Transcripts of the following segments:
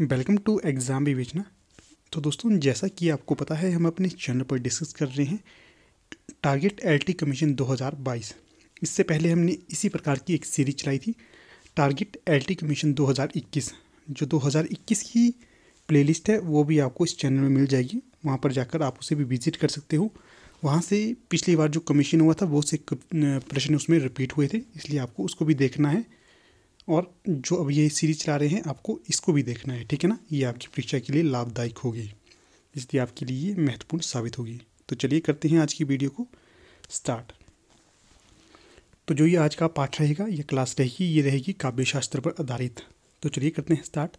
welcome to exam विवेचना तो दोस्तों जैसा कि आपको पता है हम अपने चैनल पर डिस्कस कर रहे हैं टारगेट एलटी कमीशन 2022 इससे पहले हमने इसी प्रकार की एक सीरीज चलाई थी टारगेट एलटी कमीशन 2021 जो 2021 की प्लेलिस्ट है वो भी आपको इस चैनल में मिल जाएगी वहाँ पर जाकर आप उसे भी विजिट कर सकते हो वहाँ से पिछली बार जो कमीशन हुआ था वो से प्रश्न उसमें रिपीट हुए थे इसलिए आपको उसको भी देखना है और जो अब ये सीरीज चला रहे हैं आपको इसको भी देखना है ठीक है ना ये आपकी परीक्षा के लिए लाभदायक होगी इसलिए आपके लिए ये महत्वपूर्ण साबित होगी तो चलिए करते हैं आज की वीडियो को स्टार्ट तो जो ये आज का पाठ रहेगा या क्लास रहेगी ये रहेगी काव्यशास्त्र पर आधारित तो चलिए करते हैं स्टार्ट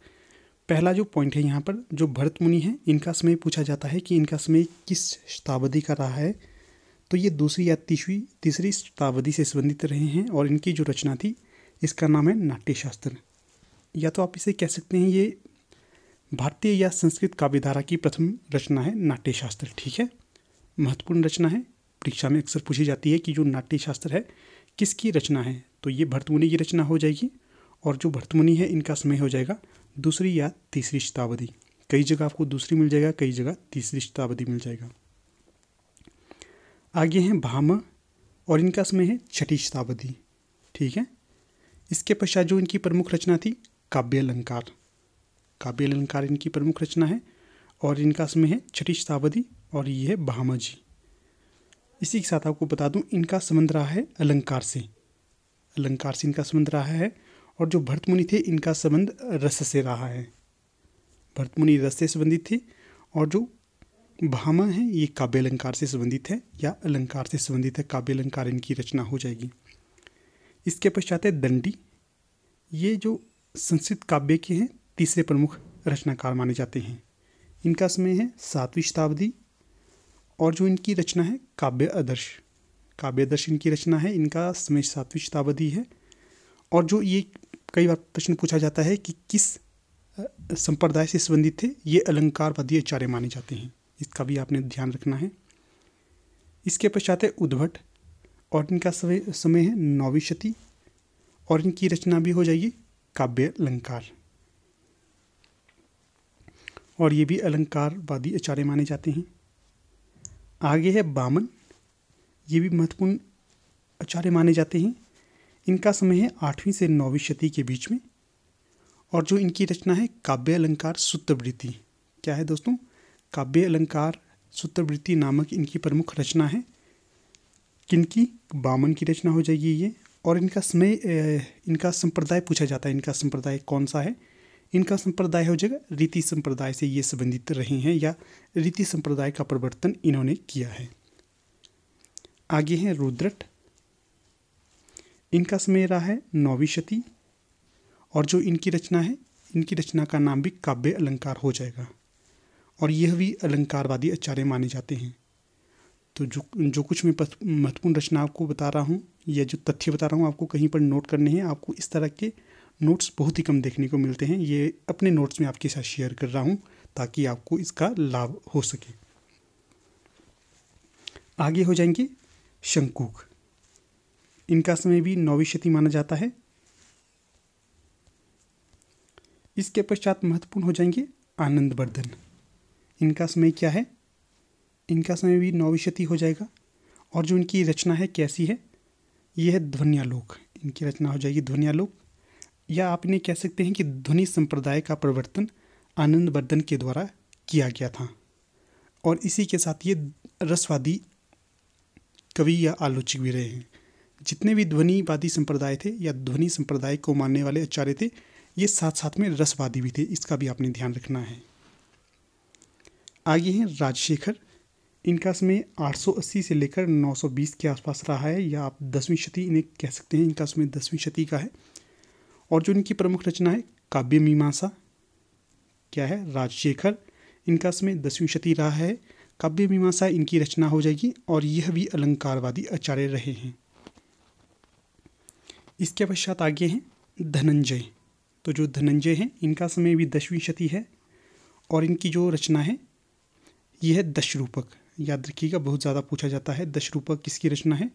पहला जो पॉइंट है यहाँ पर जो भरत मुनि हैं इनका समय पूछा जाता है कि इनका समय किस शताब्दी का रहा है तो ये दूसरी या तीसरी तीसरी शताब्दी से संबंधित रहे हैं और इनकी जो रचना थी इसका नाम है नाट्य शास्त्र या तो आप इसे कह सकते हैं ये भारतीय या संस्कृत काव्यधारा की प्रथम रचना है नाट्य शास्त्र ठीक है महत्वपूर्ण रचना है परीक्षा में अक्सर पूछी जाती है कि जो नाट्य शास्त्र है किसकी रचना है तो ये भरतमुनि की रचना हो जाएगी और जो भरतमुनि है इनका समय हो जाएगा दूसरी या तीसरी शताब्दी कई जगह आपको दूसरी मिल जाएगा कई जगह तीसरी शताब्दी मिल जाएगा आगे हैं भामा और इनका समय है छठी शताब्दी ठीक है इसके पश्चात जो इनकी प्रमुख रचना थी काव्य अलंकार काव्य अलंकार इनकी प्रमुख रचना है और इनका समय है छठी शताब्दी और ये है बहामा जी इसी के साथ आपको बता दूं इनका संबंध रहा है अलंकार से अलंकार से इनका संबंध रहा है और जो भरतमुनि थे इनका संबंध रस से रहा है भरतमुनि रस से संबंधित थे और जो भामा है ये काव्य अलंकार से संबंधित है या अलंकार से संबंधित है काव्य अलंकार इनकी रचना हो जाएगी इसके पश्चात है दंडी ये जो संस्कृत काव्य के हैं तीसरे प्रमुख रचनाकार माने जाते हैं इनका समय है सातवीं शताब्दी और जो इनकी रचना है काव्य आदर्श काव्य आदर्श इनकी रचना है इनका समय सातवीं शताब्दी है और जो ये कई बार प्रश्न पूछा जाता है कि किस संप्रदाय से संबंधित थे ये अलंकारवादी आचार्य माने जाते हैं इसका भी आपने ध्यान रखना है इसके पश्चात है उद्भट और इनका समय समय है नौवीं शती और इनकी रचना भी हो जाएगी काव्य अलंकार और ये भी अलंकारवादी आचार्य माने जाते हैं आगे है बामन ये भी महत्वपूर्ण आचार्य माने जाते हैं इनका समय है आठवीं से नौवीं शती के बीच में और जो इनकी रचना है काव्य अलंकार सूत्रवृत्ति क्या है दोस्तों काव्य अलंकार सूत्रवृत्ति नामक इनकी प्रमुख रचना है किन की बामन की रचना हो जाएगी ये और इनका समय इनका संप्रदाय पूछा जाता है इनका संप्रदाय कौन सा है इनका संप्रदाय हो जाएगा रीति संप्रदाय से ये संबंधित रहे हैं या रीति संप्रदाय का परिवर्तन इन्होंने किया है आगे हैं रुद्रट इनका समय रहा है नौवीं शती और जो इनकी रचना है इनकी रचना का नाम भी काव्य अलंकार हो जाएगा और यह भी अलंकारवादी आचार्य माने जाते हैं तो जो जो कुछ मैं महत्वपूर्ण रचना आपको बता रहा हूँ या जो तथ्य बता रहा हूँ आपको कहीं पर नोट करने हैं आपको इस तरह के नोट्स बहुत ही कम देखने को मिलते हैं ये अपने नोट्स में आपके साथ शेयर कर रहा हूँ ताकि आपको इसका लाभ हो सके आगे हो जाएंगे शंकुक इनका समय भी नौवीं शती माना जाता है इसके पश्चात महत्वपूर्ण हो जाएंगे आनंदवर्धन इनका समय क्या है इनका समय भी नौविशती हो जाएगा और जो इनकी रचना है कैसी है ये है ध्वनियालोक इनकी रचना हो जाएगी ध्वनियालोक या आप इन्हें कह सकते हैं कि ध्वनि संप्रदाय का परिवर्तन आनंद वर्धन के द्वारा किया गया था और इसी के साथ ये रसवादी कवि या आलोचक भी रहे हैं जितने भी ध्वनिवादी संप्रदाय थे या ध्वनि संप्रदाय को मानने वाले आचार्य थे ये साथ साथ में रसवादी भी थे इसका भी आपने ध्यान रखना है आगे हैं राजशेखर इनका समय 880 से लेकर 920 के आसपास रहा है या आप दसवीं शती इन्हें कह सकते हैं इनका समय दसवीं शती का है और जो इनकी प्रमुख रचना है काव्य मीमांसा क्या है राजशेखर इनका समय दसवीं शती रहा है काव्य मीमांसा इनकी रचना हो जाएगी और यह भी अलंकारवादी आचार्य रहे हैं इसके पश्चात आगे हैं धनंजय तो जो धनंजय हैं इनका समय भी दसवीं शती है और इनकी जो रचना है यह है दशरूपक याद रखिएगा बहुत ज़्यादा पूछा जाता है दशरूपक किसकी रचना है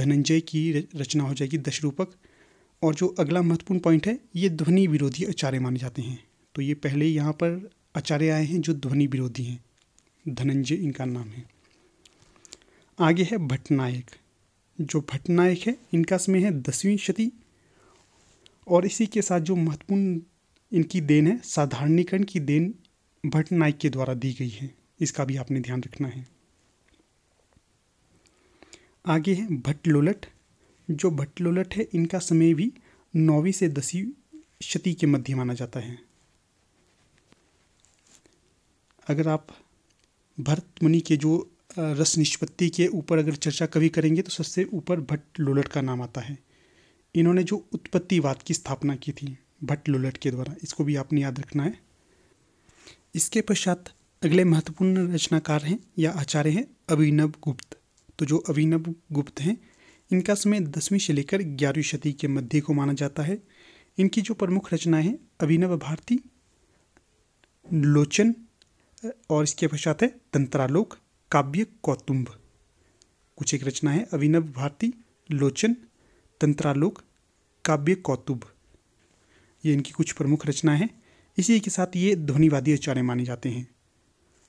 धनंजय की रचना हो जाएगी दशरूपक और जो अगला महत्वपूर्ण पॉइंट है ये ध्वनि विरोधी आचार्य माने जाते हैं तो ये पहले यहाँ पर आचार्य आए हैं जो ध्वनि विरोधी हैं धनंजय इनका नाम है आगे है भट्टनायक जो भट्टनायक है इनका समय है दसवीं शती और इसी के साथ जो महत्वपूर्ण इनकी देन है साधारणीकरण की देन भट्टनायक के द्वारा दी गई है इसका भी आपने ध्यान रखना है आगे है भट्ट लोलट जो भट्ट लोलट है इनका समय भी नौवीं से दसवीं शती के मध्य माना जाता है अगर आप भरत मुनि के जो रस निष्पत्ति के ऊपर अगर चर्चा कभी करेंगे तो सबसे ऊपर भट्ट लोलट का नाम आता है इन्होंने जो उत्पत्तिवाद की स्थापना की थी भट्ट लोलट के द्वारा इसको भी आपने याद रखना है इसके पश्चात अगले महत्वपूर्ण रचनाकार हैं या आचार्य हैं अभिनव गुप्त तो जो अभिनव गुप्त हैं इनका समय दसवीं से लेकर ग्यारहवीं शती के मध्य को माना जाता है इनकी जो प्रमुख रचनाएं हैं अभिनव भारती लोचन और इसके पश्चात है तंत्रालोक काव्य कौतुम्ब कुछ एक रचना है अभिनव भारती लोचन तंत्रालोक काव्य कौतुब ये इनकी कुछ प्रमुख रचनाएं हैं इसी के साथ ये ध्वनिवादी आचार्य माने जाते हैं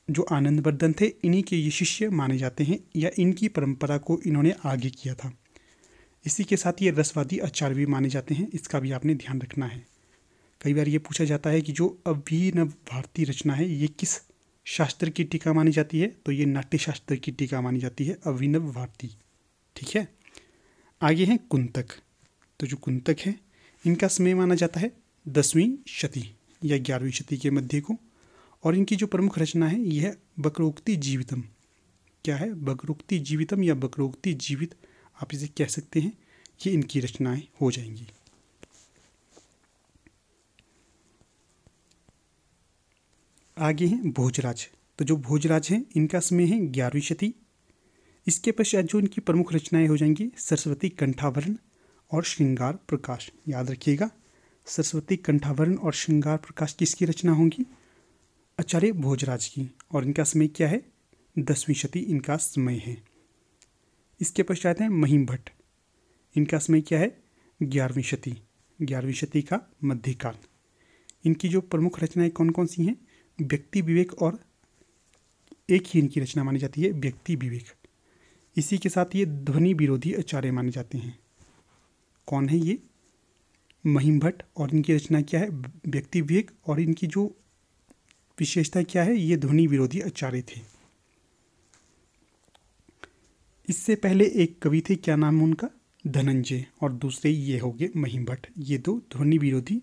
जो आनंदवर्धन थे इन्हीं के ये शिष्य माने जाते हैं या इनकी परंपरा को इन्होंने आगे किया था इसी के साथ ये रसवादी आचार्य भी माने जाते हैं इसका भी आपने ध्यान रखना है कई बार ये पूछा जाता है कि जो अभिनव भारती रचना है ये किस शास्त्र की टीका मानी जाती है तो ये नाट्य शास्त्र की टीका मानी जाती है अभिनव भारती ठीक है आगे हैं कुंतक तो जो कुंतक है इनका समय माना जाता है दसवीं शती या ग्यारहवीं शती के मध्य को और इनकी जो प्रमुख रचना है यह बकरोक्ति जीवितम क्या है बकरोक्ति जीवितम या बकरोक्ति जीवित आप इसे कह सकते हैं ये इनकी रचनाएं हो जाएंगी आगे हैं भोजराज तो जो भोजराज हैं इनका समय है ग्यारहवीं शती इसके पश्चात जो इनकी प्रमुख रचनाएं हो जाएंगी सरस्वती कंठावरण और श्रृंगार प्रकाश याद रखिएगा सरस्वती कंठावरण और श्रृंगार प्रकाश किसकी रचना होंगी आचार्य भोजराज की और इनका समय क्या है दसवीं शती इनका समय है इसके पश्चात हैं महिम भट्ट इनका समय क्या है ग्यारहवीं शती ग्यारहवीं शती का मध्यकाल इनकी जो प्रमुख रचनाएं कौन कौन सी हैं व्यक्ति विवेक और एक ही इनकी रचना मानी जाती है व्यक्ति विवेक इसी के साथ ये ध्वनि विरोधी आचार्य माने जाते हैं कौन है ये महिम भट्ट और इनकी रचना क्या है व्यक्ति विवेक और इनकी जो विशेषता क्या है ये ध्वनि विरोधी आचार्य थे इससे पहले एक कवि थे क्या नाम उनका धनंजय और दूसरे ये हो गए महिम भट्ट ये दो ध्वनि विरोधी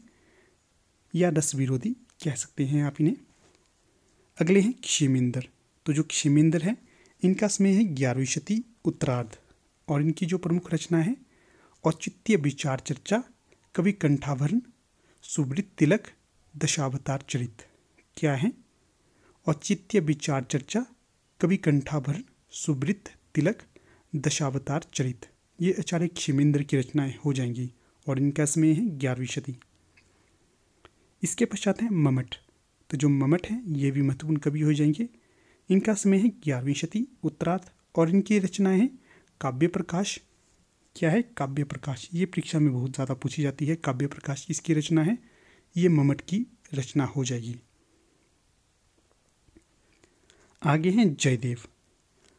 या रस विरोधी कह सकते हैं आप इन्हें अगले हैं क्षेमेंद्र तो जो क्षेमेंद्र है इनका समय है ग्यारहवीं शती उत्तरार्ध और इनकी जो प्रमुख रचना है औचित्य विचार चर्चा कवि कंठाभरण सुवृत तिलक दशावतार चरित्र क्या है औचित्य विचार चर्चा कवि कंठाभरण सुवृत्त तिलक दशावतार चरित ये आचार्य क्षेमेंद्र की रचनाएं हो जाएंगी और इनका समय है ग्यारहवीं सदी इसके पश्चात है ममट तो जो ममट है ये भी महत्वपूर्ण कवि हो जाएंगे इनका समय है ग्यारहवीं सदी उत्तरार्थ और इनकी रचनाएं हैं काव्य प्रकाश क्या है काव्य प्रकाश ये परीक्षा में बहुत ज़्यादा पूछी जाती है काव्य प्रकाश किसकी रचना है ये ममट की रचना हो जाएगी आगे हैं जयदेव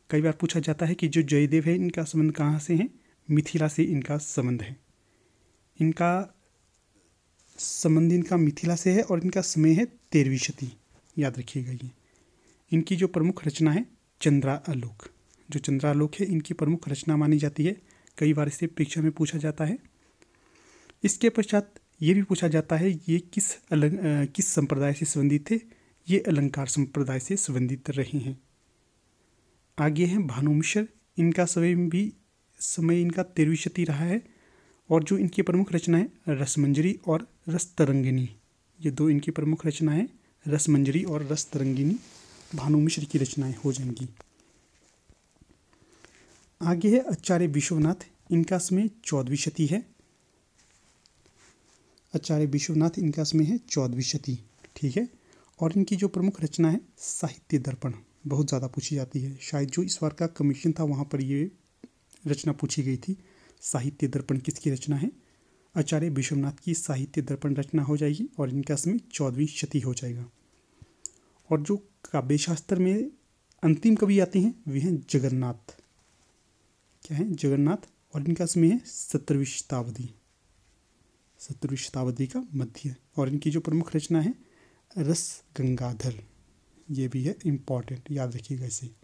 कई बार पूछा जाता है कि जो जयदेव है इनका संबंध कहाँ से है मिथिला से इनका संबंध है इनका संबंध इनका मिथिला से है और इनका समय है तेरहवीं शती याद रखिएगा ये इनकी जो प्रमुख रचना है चंद्रा आलोक जो चंद्रालोक है इनकी प्रमुख रचना मानी जाती है कई बार इसे परीक्षा में पूछा जाता है इसके पश्चात ये भी पूछा जाता है ये किस अलग किस संप्रदाय से संबंधित थे ये अलंकार संप्रदाय से संबंधित रहे हैं आगे हैं भानु मिश्र इनका समय भी समय इनका तेरहवीं शती रहा है और जो इनकी प्रमुख रचना है रसमंजरी और रस तरंगिनी ये दो इनकी प्रमुख रचना है रसमंजरी और रस तरंगिनी भानु मिश्र की रचनाएं हो जाएंगी आगे है आचार्य विश्वनाथ इनका समय चौदहवीं शती है आचार्य विश्वनाथ इनका समय है चौदहवीं शती ठीक है और इनकी जो प्रमुख रचना है साहित्य दर्पण बहुत ज़्यादा पूछी जाती है शायद जो इस बार का कमीशन था वहाँ पर ये रचना पूछी गई थी साहित्य दर्पण किसकी रचना है आचार्य विश्वनाथ की साहित्य दर्पण रचना हो जाएगी और इनका समय चौदहवीं शती हो जाएगा और जो काव्य शास्त्र में अंतिम कवि आते हैं वे हैं जगन्नाथ क्या है जगन्नाथ और इनका समय है सत्रहवीं शताब्दी सत्रहवीं शताब्दी का मध्य और इनकी जो प्रमुख रचना है रस गंगाधर ये भी है इम्पॉर्टेंट याद रखिएगा इसे